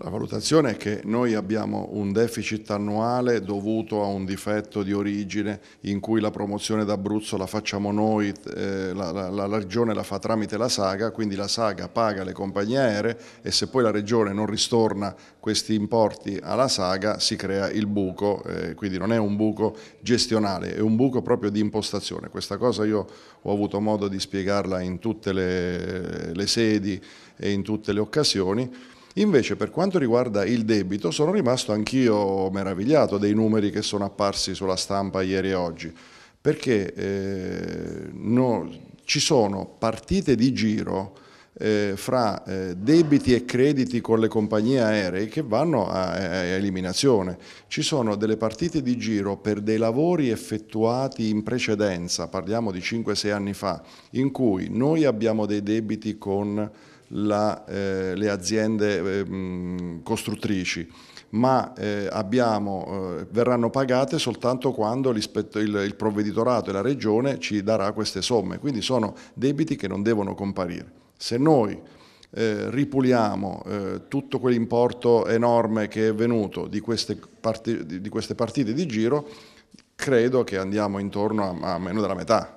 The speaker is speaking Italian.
La valutazione è che noi abbiamo un deficit annuale dovuto a un difetto di origine in cui la promozione d'Abruzzo la facciamo noi, eh, la, la, la, regione la fa tramite la saga, quindi la saga paga le compagnie aeree e se poi la regione non ristorna questi importi alla saga si crea il buco, eh, quindi non è un buco gestionale, è un buco proprio di impostazione. Questa cosa io ho avuto modo di spiegarla in tutte le, le sedi e in tutte le occasioni. Invece per quanto riguarda il debito sono rimasto anch'io meravigliato dei numeri che sono apparsi sulla stampa ieri e oggi, perché eh, no, ci sono partite di giro eh, fra eh, debiti e crediti con le compagnie aeree che vanno a, a, eliminazione. Ci sono delle partite di giro per dei lavori effettuati in precedenza, parliamo di 5-6 anni fa, in cui noi abbiamo dei debiti con la, eh, le aziende eh, costruttrici ma eh, abbiamo, eh, verranno pagate soltanto quando il, il, provveditorato e la regione ci darà queste somme, quindi sono debiti che non devono comparire. Se noi eh, ripuliamo eh, tutto quell'importo enorme che è venuto di queste, parti di queste partite di giro, credo che andiamo intorno a, a meno della metà.